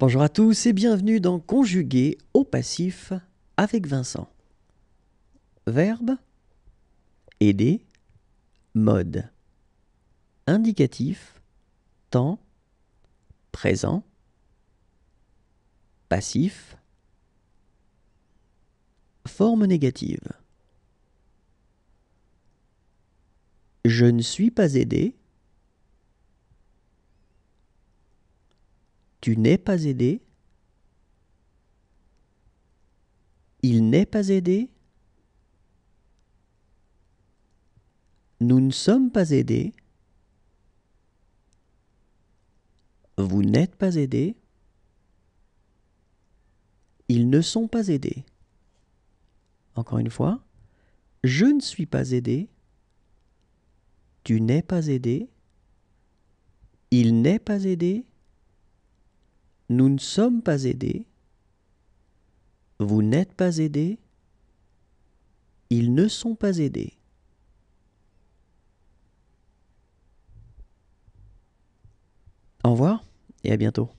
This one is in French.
Bonjour à tous et bienvenue dans Conjuguer au passif avec Vincent. Verbe, aider, mode, indicatif, temps, présent, passif, forme négative. Je ne suis pas aidé. Tu n'es pas aidé. Il n'est pas aidé. Nous ne sommes pas aidés. Vous n'êtes pas aidé. Ils ne sont pas aidés. Encore une fois, je ne suis pas aidé. Tu n'es pas aidé. Il n'est pas aidé. Nous ne sommes pas aidés. Vous n'êtes pas aidés. Ils ne sont pas aidés. Au revoir et à bientôt.